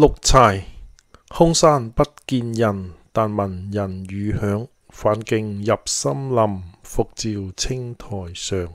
绿柴。空山不见人，但闻人语响。返景入深林，复照青苔上。